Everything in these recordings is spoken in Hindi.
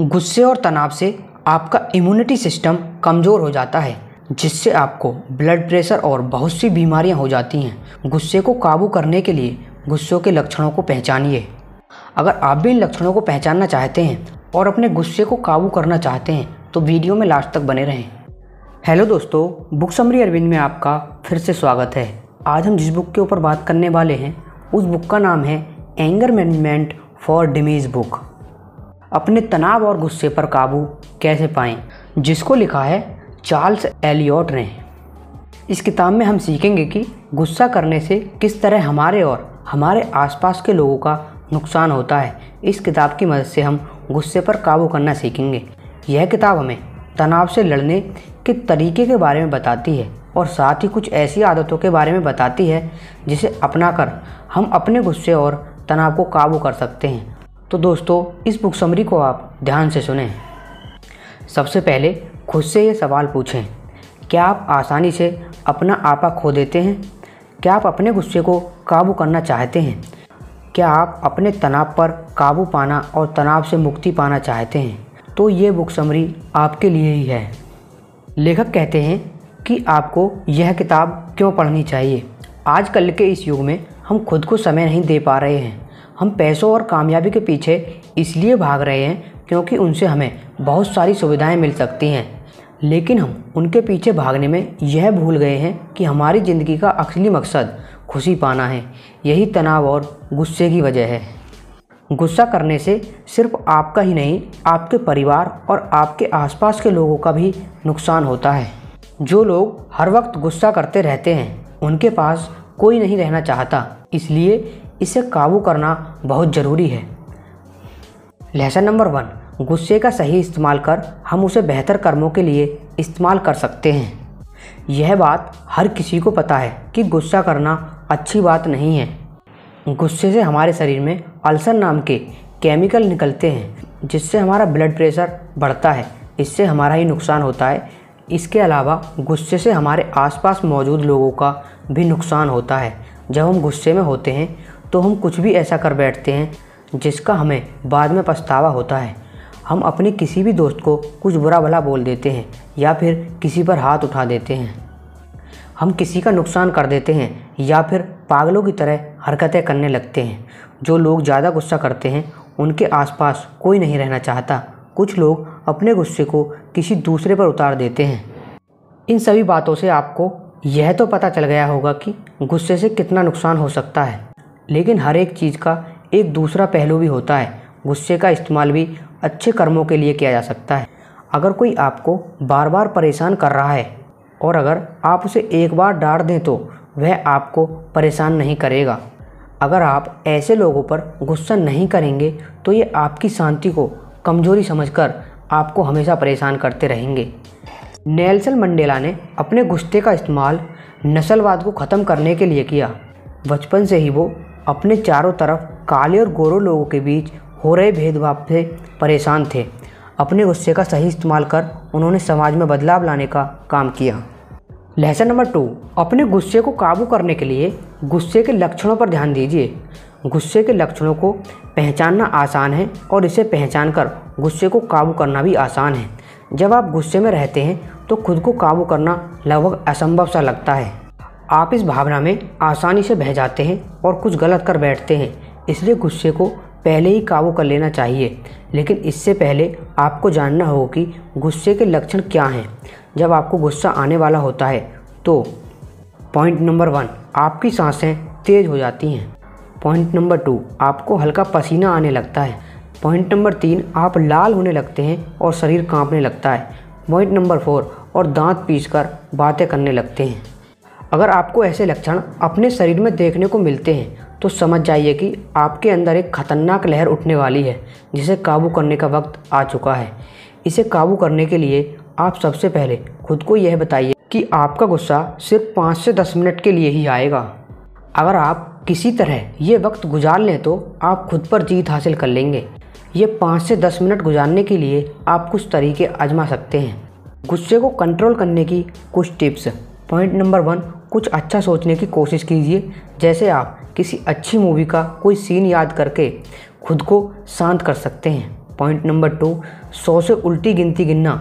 गुस्से और तनाव से आपका इम्यूनिटी सिस्टम कमज़ोर हो जाता है जिससे आपको ब्लड प्रेशर और बहुत सी बीमारियां हो जाती हैं गुस्से को काबू करने के लिए गुस्सों के लक्षणों को पहचानिए अगर आप भी इन लक्षणों को पहचानना चाहते हैं और अपने गुस्से को काबू करना चाहते हैं तो वीडियो में लास्ट तक बने रहें हेलो दोस्तों बुक समरी अरविंद में आपका फिर से स्वागत है आज हम जिस बुक के ऊपर बात करने वाले हैं उस बुक का नाम है anger management for dummies book अपने तनाव और गुस्से पर काबू कैसे पाएं जिसको लिखा है चार्ल्स एलियोट ने इस किताब में हम सीखेंगे कि गुस्सा करने से किस तरह हमारे और हमारे आसपास के लोगों का नुकसान होता है इस किताब की मदद से हम गुस्से पर काबू करना सीखेंगे यह किताब हमें तनाव से लड़ने के तरीके के बारे में बताती है और साथ ही कुछ ऐसी आदतों के बारे में बताती है जिसे अपनाकर हम अपने गुस्से और तनाव को काबू कर सकते हैं तो दोस्तों इस बुक समरी को आप ध्यान से सुने सबसे पहले खुद से ये सवाल पूछें क्या आप आसानी से अपना आपा खो देते हैं क्या आप अपने गुस्से को काबू करना चाहते हैं क्या आप अपने तनाव पर काबू पाना और तनाव से मुक्ति पाना चाहते हैं तो ये बुक समरी आपके लिए ही है लेखक कहते हैं कि आपको यह किताब क्यों पढ़नी चाहिए आजकल के इस युग में हम खुद को समय नहीं दे पा रहे हैं हम पैसों और कामयाबी के पीछे इसलिए भाग रहे हैं क्योंकि उनसे हमें बहुत सारी सुविधाएं मिल सकती हैं लेकिन हम उनके पीछे भागने में यह भूल गए हैं कि हमारी ज़िंदगी का असली मकसद खुशी पाना है यही तनाव और गुस्से की वजह है गुस्सा करने से सिर्फ आपका ही नहीं आपके परिवार और आपके आसपास के लोगों का भी नुकसान होता है जो लोग हर वक्त गुस्सा करते रहते हैं उनके पास कोई नहीं रहना चाहता इसलिए इसे काबू करना बहुत ज़रूरी है लहसन नंबर वन गुस्से का सही इस्तेमाल कर हम उसे बेहतर कर्मों के लिए इस्तेमाल कर सकते हैं यह बात हर किसी को पता है कि गुस्सा करना अच्छी बात नहीं है गुस्से से हमारे शरीर में अल्सर नाम के केमिकल निकलते हैं जिससे हमारा ब्लड प्रेशर बढ़ता है इससे हमारा ही नुकसान होता है इसके अलावा गुस्से से हमारे आसपास मौजूद लोगों का भी नुकसान होता है जब हम गुस्से में होते हैं तो हम कुछ भी ऐसा कर बैठते हैं जिसका हमें बाद में पछतावा होता है हम अपने किसी भी दोस्त को कुछ बुरा भला बोल देते हैं या फिर किसी पर हाथ उठा देते हैं हम किसी का नुकसान कर देते हैं या फिर पागलों की तरह हरकतें करने लगते हैं जो लोग ज़्यादा गुस्सा करते हैं उनके आसपास कोई नहीं रहना चाहता कुछ लोग अपने गुस्से को किसी दूसरे पर उतार देते हैं इन सभी बातों से आपको यह तो पता चल गया होगा कि गुस्से से कितना नुकसान हो सकता है लेकिन हर एक चीज़ का एक दूसरा पहलू भी होता है गुस्से का इस्तेमाल भी अच्छे कर्मों के लिए किया जा सकता है अगर कोई आपको बार बार परेशान कर रहा है और अगर आप उसे एक बार डांट दें तो वह आपको परेशान नहीं करेगा अगर आप ऐसे लोगों पर गुस्सा नहीं करेंगे तो ये आपकी शांति को कमजोरी समझकर आपको हमेशा परेशान करते रहेंगे नेल्सन मंडेला ने अपने गुस्से का इस्तेमाल नस्लवाद को ख़त्म करने के लिए किया बचपन से ही वो अपने चारों तरफ काले और गोरों लोगों के बीच हो रहे भेदभाव से परेशान थे अपने गुस्से का सही इस्तेमाल कर उन्होंने समाज में बदलाव लाने का काम किया लेसन नंबर टू अपने गुस्से को काबू करने के लिए गुस्से के लक्षणों पर ध्यान दीजिए गुस्से के लक्षणों को पहचानना आसान है और इसे पहचान कर गुस्से को काबू करना भी आसान है जब आप गुस्से में रहते हैं तो खुद को काबू करना लगभग असंभव सा लगता है आप इस भावना में आसानी से बह जाते हैं और कुछ गलत कर बैठते हैं इसलिए गुस्से को पहले ही काबू कर लेना चाहिए लेकिन इससे पहले आपको जानना हो कि गुस्से के लक्षण क्या हैं जब आपको गुस्सा आने वाला होता है तो पॉइंट नंबर वन आपकी सांसें तेज़ हो जाती हैं पॉइंट नंबर टू आपको हल्का पसीना आने लगता है पॉइंट नंबर तीन आप लाल होने लगते हैं और शरीर कांपने लगता है पॉइंट नंबर फोर और दांत पीसकर बातें करने लगते हैं अगर आपको ऐसे लक्षण अपने शरीर में देखने को मिलते हैं तो समझ जाइए कि आपके अंदर एक खतरनाक लहर उठने वाली है जिसे काबू करने का वक्त आ चुका है इसे काबू करने के लिए आप सबसे पहले खुद को यह बताइए कि आपका गुस्सा सिर्फ पाँच से दस मिनट के लिए ही आएगा अगर आप किसी तरह ये वक्त गुजार लें तो आप खुद पर जीत हासिल कर लेंगे ये पाँच से दस मिनट गुजारने के लिए आप कुछ तरीके आजमा सकते हैं गुस्से को कंट्रोल करने की कुछ टिप्स पॉइंट नंबर वन कुछ अच्छा सोचने की कोशिश कीजिए जैसे आप किसी अच्छी मूवी का कोई सीन याद करके खुद को शांत कर सकते हैं पॉइंट नंबर टू सौ से उल्टी गिनती गिनना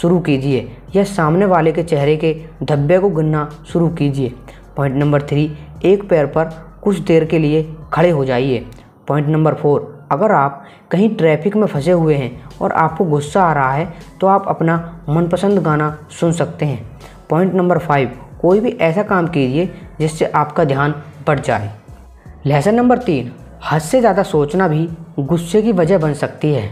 शुरू कीजिए या सामने वाले के चेहरे के धब्बे को गिनना शुरू कीजिए पॉइंट नंबर थ्री एक पैर पर कुछ देर के लिए खड़े हो जाइए पॉइंट नंबर फोर अगर आप कहीं ट्रैफिक में फंसे हुए हैं और आपको गुस्सा आ रहा है तो आप अपना मनपसंद गाना सुन सकते हैं पॉइंट नंबर फाइव कोई भी ऐसा काम कीजिए जिससे आपका ध्यान बढ़ जाए लेसन नंबर तीन हद से ज़्यादा सोचना भी गुस्से की वजह बन सकती है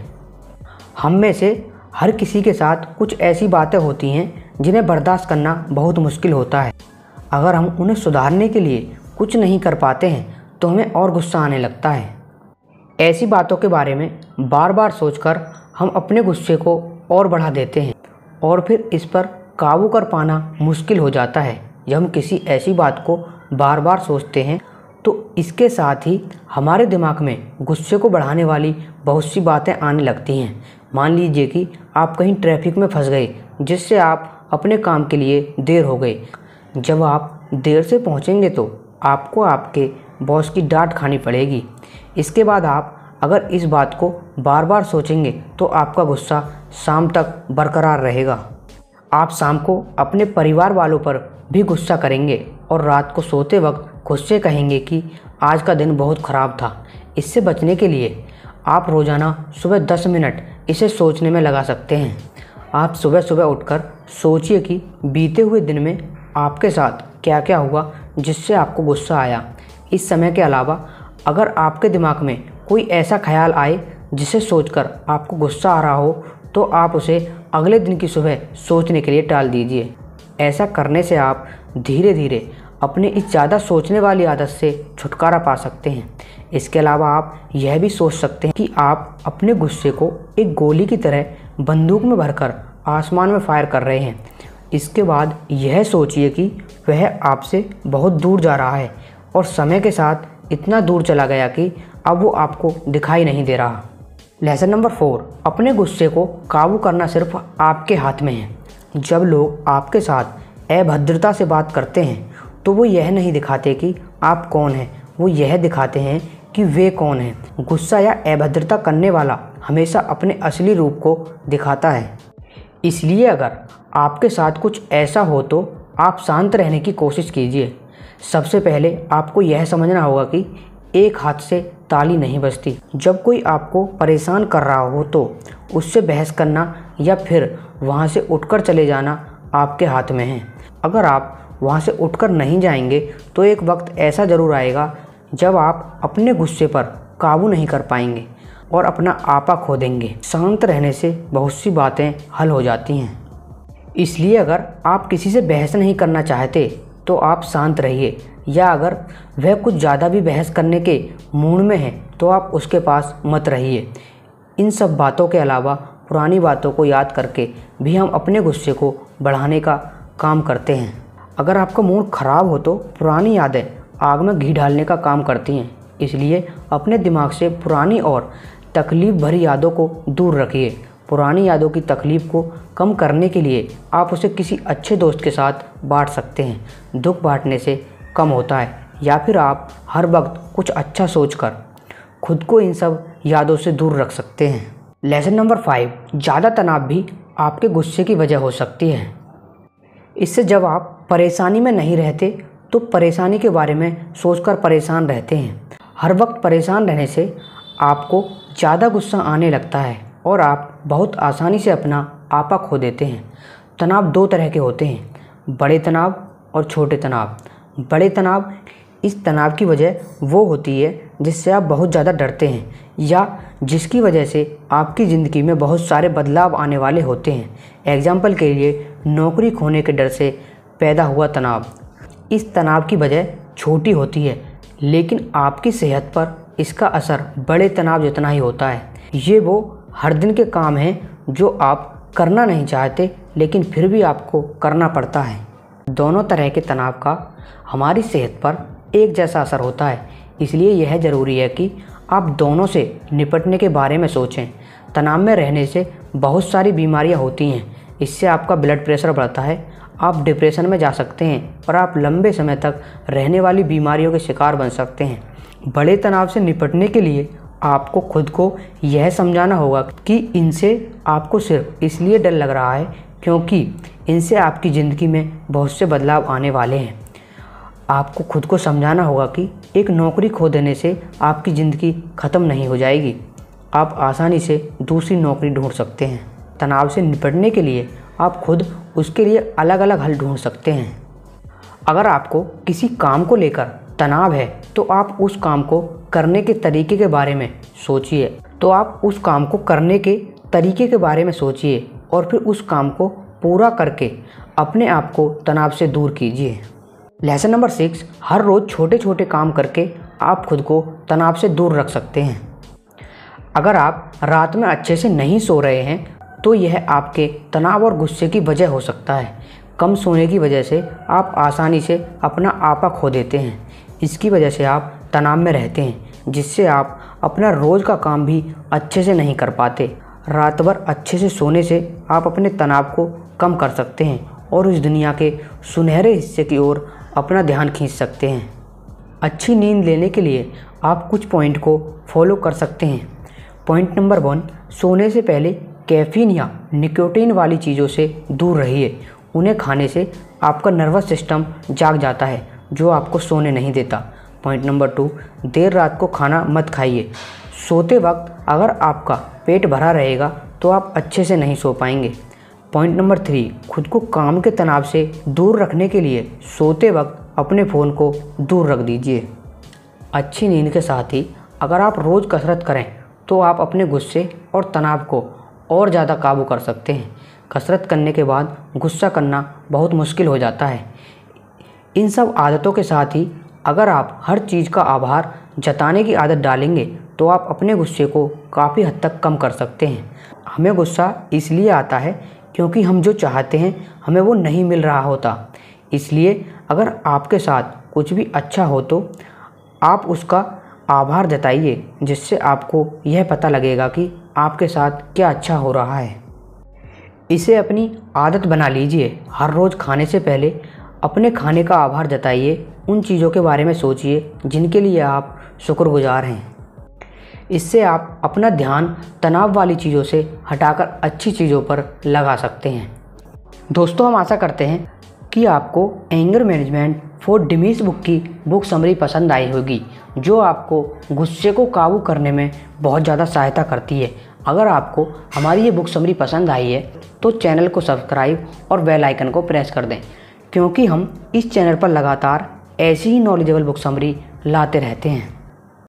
हम में से हर किसी के साथ कुछ ऐसी बातें होती हैं जिन्हें बर्दाश्त करना बहुत मुश्किल होता है अगर हम उन्हें सुधारने के लिए कुछ नहीं कर पाते हैं तो हमें और गुस्सा आने लगता है ऐसी बातों के बारे में बार बार सोचकर हम अपने गुस्से को और बढ़ा देते हैं और फिर इस पर काबू कर पाना मुश्किल हो जाता है जब हम किसी ऐसी बात को बार बार सोचते हैं तो इसके साथ ही हमारे दिमाग में गुस्से को बढ़ाने वाली बहुत सी बातें आने लगती हैं मान लीजिए कि आप कहीं ट्रैफिक में फंस गए जिससे आप अपने काम के लिए देर हो गए जब आप देर से पहुंचेंगे तो आपको आपके बॉस की डांट खानी पड़ेगी इसके बाद आप अगर इस बात को बार बार सोचेंगे तो आपका गुस्सा शाम तक बरकरार रहेगा आप शाम को अपने परिवार वालों पर भी गुस्सा करेंगे और रात को सोते वक्त खुद से कहेंगे कि आज का दिन बहुत ख़राब था इससे बचने के लिए आप रोज़ाना सुबह 10 मिनट इसे सोचने में लगा सकते हैं आप सुबह सुबह उठकर सोचिए कि बीते हुए दिन में आपके साथ क्या क्या हुआ जिससे आपको गुस्सा आया इस समय के अलावा अगर आपके दिमाग में कोई ऐसा ख्याल आए जिसे सोचकर आपको गुस्सा आ रहा हो तो आप उसे अगले दिन की सुबह सोचने के लिए टाल दीजिए ऐसा करने से आप धीरे धीरे अपने इस ज़्यादा सोचने वाली आदत से छुटकारा पा सकते हैं इसके अलावा आप यह भी सोच सकते हैं कि आप अपने गुस्से को एक गोली की तरह बंदूक में भरकर आसमान में फायर कर रहे हैं इसके बाद यह सोचिए कि वह आपसे बहुत दूर जा रहा है और समय के साथ इतना दूर चला गया कि अब वो आपको दिखाई नहीं दे रहा लेसन नंबर फोर अपने गुस्से को काबू करना सिर्फ आपके हाथ में है जब लोग आपके साथ अभद्रता से बात करते हैं तो वो यह नहीं दिखाते कि आप कौन हैं वो यह दिखाते हैं कि वे कौन हैं गुस्सा या अभद्रता करने वाला हमेशा अपने असली रूप को दिखाता है इसलिए अगर आपके साथ कुछ ऐसा हो तो आप शांत रहने की कोशिश कीजिए सबसे पहले आपको यह समझना होगा कि एक हाथ से ताली नहीं बजती जब कोई आपको परेशान कर रहा हो तो उससे बहस करना या फिर वहाँ से उठकर चले जाना आपके हाथ में है अगर आप वहाँ से उठकर नहीं जाएंगे तो एक वक्त ऐसा ज़रूर आएगा जब आप अपने गुस्से पर काबू नहीं कर पाएंगे और अपना आपा खो देंगे शांत रहने से बहुत सी बातें हल हो जाती हैं इसलिए अगर आप किसी से बहस नहीं करना चाहते तो आप शांत रहिए या अगर वह कुछ ज़्यादा भी बहस करने के मूड में है तो आप उसके पास मत रहिए इन सब बातों के अलावा पुरानी बातों को याद करके भी हम अपने गुस्से को बढ़ाने का काम करते हैं अगर आपका मूड ख़राब हो तो पुरानी यादें आग में घी डालने का काम करती हैं इसलिए अपने दिमाग से पुरानी और तकलीफ़ भरी यादों को दूर रखिए पुरानी यादों की तकलीफ़ को कम करने के लिए आप उसे किसी अच्छे दोस्त के साथ बांट सकते हैं दुख बांटने से कम होता है या फिर आप हर वक्त कुछ अच्छा सोचकर खुद को इन सब यादों से दूर रख सकते हैं लेसन नंबर फाइव ज़्यादा तनाव भी आपके गुस्से की वजह हो सकती है इससे जब आप परेशानी में नहीं रहते तो परेशानी के बारे में सोचकर परेशान रहते हैं हर वक्त परेशान रहने से आपको ज़्यादा गुस्सा आने लगता है और आप बहुत आसानी से अपना आपा खो देते हैं तनाव दो तरह के होते हैं बड़े तनाव और छोटे तनाव बड़े तनाव इस तनाव की वजह वो होती है जिससे आप बहुत ज़्यादा डरते हैं या जिसकी वजह से आपकी ज़िंदगी में बहुत सारे बदलाव आने वाले होते हैं एग्जाम्पल के लिए नौकरी खोने के डर से पैदा हुआ तनाव इस तनाव की वजह छोटी होती है लेकिन आपकी सेहत पर इसका असर बड़े तनाव जितना ही होता है ये वो हर दिन के काम हैं जो आप करना नहीं चाहते लेकिन फिर भी आपको करना पड़ता है दोनों तरह के तनाव का हमारी सेहत पर एक जैसा असर होता है इसलिए यह ज़रूरी है कि आप दोनों से निपटने के बारे में सोचें तनाव में रहने से बहुत सारी बीमारियां होती हैं इससे आपका ब्लड प्रेशर बढ़ता है आप डिप्रेशन में जा सकते हैं और आप लंबे समय तक रहने वाली बीमारियों के शिकार बन सकते हैं बड़े तनाव से निपटने के लिए आपको खुद को यह समझाना होगा कि इनसे आपको सिर्फ इसलिए डर लग रहा है क्योंकि इनसे आपकी ज़िंदगी में बहुत से बदलाव आने वाले हैं आपको खुद को समझाना होगा कि एक नौकरी खो देने से आपकी ज़िंदगी ख़त्म नहीं हो जाएगी आप आसानी से दूसरी नौकरी ढूंढ सकते हैं तनाव से निपटने के लिए आप खुद उसके लिए अलग अलग हल ढूंढ सकते हैं अगर आपको किसी काम को लेकर तनाव है तो आप उस काम को करने के तरीके के बारे में सोचिए तो आप उस काम को करने के तरीके के बारे में सोचिए और फिर उस काम को पूरा करके अपने आप को तनाव से दूर कीजिए लेसन नंबर सिक्स हर रोज़ छोटे छोटे काम करके आप खुद को तनाव से दूर रख सकते हैं अगर आप रात में अच्छे से नहीं सो रहे हैं तो यह आपके तनाव और गुस्से की वजह हो सकता है कम सोने की वजह से आप आसानी से अपना आपा खो देते हैं इसकी वजह से आप तनाव में रहते हैं जिससे आप अपना रोज़ का काम भी अच्छे से नहीं कर पाते रात भर अच्छे से सोने से आप अपने तनाव को कम कर सकते हैं और इस दुनिया के सुनहरे हिस्से की ओर अपना ध्यान खींच सकते हैं अच्छी नींद लेने के लिए आप कुछ पॉइंट को फॉलो कर सकते हैं पॉइंट नंबर वन सोने से पहले कैफीन या निकोटीन वाली चीज़ों से दूर रहिए उन्हें खाने से आपका नर्वस सिस्टम जाग जाता है जो आपको सोने नहीं देता पॉइंट नंबर टू देर रात को खाना मत खाइए सोते वक्त अगर आपका पेट भरा रहेगा तो आप अच्छे से नहीं सो पाएंगे पॉइंट नंबर थ्री खुद को काम के तनाव से दूर रखने के लिए सोते वक्त अपने फ़ोन को दूर रख दीजिए अच्छी नींद के साथ ही अगर आप रोज़ कसरत करें तो आप अपने गुस्से और तनाव को और ज़्यादा काबू कर सकते हैं कसरत करने के बाद गुस्सा करना बहुत मुश्किल हो जाता है इन सब आदतों के साथ ही अगर आप हर चीज़ का आभार जताने की आदत डालेंगे तो आप अपने गुस्से को काफ़ी हद तक कम कर सकते हैं हमें गुस्सा इसलिए आता है क्योंकि हम जो चाहते हैं हमें वो नहीं मिल रहा होता इसलिए अगर आपके साथ कुछ भी अच्छा हो तो आप उसका आभार जताइए जिससे आपको यह पता लगेगा कि आपके साथ क्या अच्छा हो रहा है इसे अपनी आदत बना लीजिए हर रोज़ खाने से पहले अपने खाने का आभार जताइए उन चीज़ों के बारे में सोचिए जिनके लिए आप शुक्रगुजार हैं इससे आप अपना ध्यान तनाव वाली चीज़ों से हटाकर अच्छी चीज़ों पर लगा सकते हैं दोस्तों हम आशा करते हैं कि आपको anger management for dummies book की बुक समरी पसंद आई होगी जो आपको गुस्से को काबू करने में बहुत ज़्यादा सहायता करती है अगर आपको हमारी ये बुक समरी पसंद आई है तो चैनल को सब्सक्राइब और बेल आइकन को प्रेस कर दें क्योंकि हम इस चैनल पर लगातार ऐसी ही नॉलेजेबल बुक समरी लाते रहते हैं